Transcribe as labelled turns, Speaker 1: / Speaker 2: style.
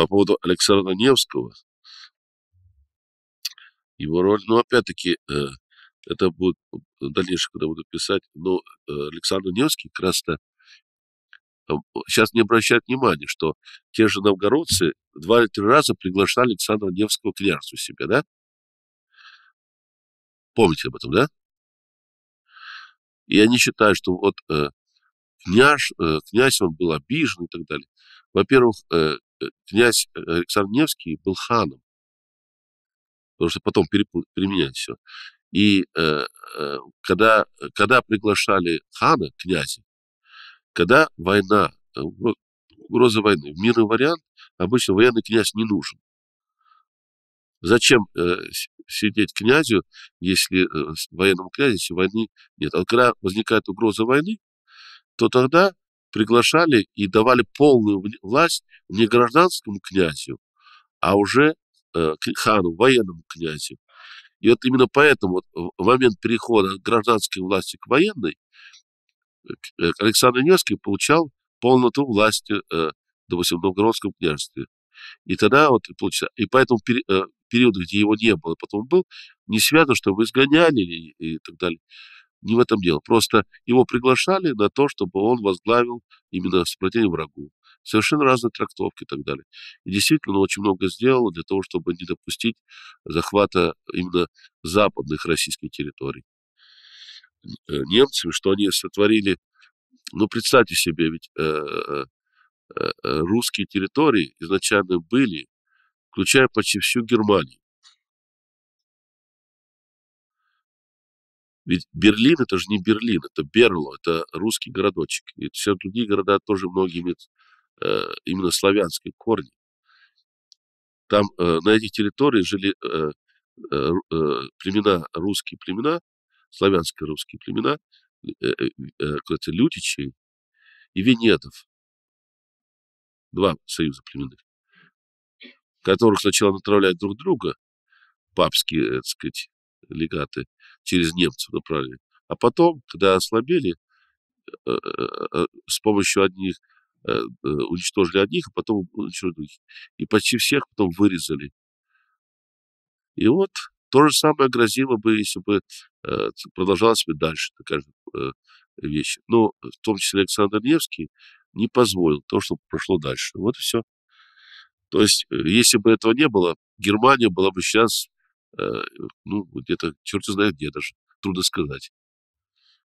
Speaker 1: По поводу Александра Невского, его роль, ну, опять-таки, э, это будет дальнейшее, когда буду писать, но э, Александр Невский как раз-то сейчас э, не обращают внимания, что те же новгородцы два или три раза приглашали Александра Невского к себе, да? Помните об этом, да? И они считают, что вот э, княж, э, князь он был обижен и так далее. Во-первых, Э, князь э, Александр Невский был ханом, потому что потом переменяли все. И э, э, когда, когда приглашали хана, князя, когда война, угроза войны, мирный вариант, обычно военный князь не нужен. Зачем э, сидеть князю, если э, военному князю, если войны нет? А когда возникает угроза войны, то тогда приглашали и давали полную власть не гражданскому князю, а уже э, хану, военному князю. И вот именно поэтому вот, в момент перехода от гражданской власти к военной э, э, Александр Невский получал полноту власти, э, допустим, в Новгородском княжестве. И тогда вот получается, и поэтому пери, э, период, где его не было, потом был, не связано, что вы изгоняли и, и так далее не в этом дело. Просто его приглашали на то, чтобы он возглавил именно сопротивление врагу. Совершенно разные трактовки и так далее. И действительно, он очень много сделал для того, чтобы не допустить захвата именно западных российских территорий э, немцами, что они сотворили. Ну, представьте себе, ведь э, э, э, русские территории изначально были, включая почти всю Германию. Ведь Берлин это же не Берлин, это Берло, это русский городочек. И все другие города тоже многие имеют э, именно славянские корни. Там э, на этих территориях жили э, э, э племена, русские племена, славянские русские племена, э, э, э это лютичей и венетов. Два союза племенных, которых сначала натравляют друг друга, папские, э, так сказать, легаты через немцев направили. А потом, когда ослабели, э, э, э, с помощью одних уничтожили одних, а потом уничтожили других. И почти всех потом вырезали. И вот то же самое грозило бы, если бы продолжалась бы дальше такая же вещь. Но в том числе Александр Невский не позволил то, что прошло дальше. Вот и все. То есть, если бы этого не было, Германия была бы сейчас Э, ну, где-то, черт знает где даже, трудно сказать.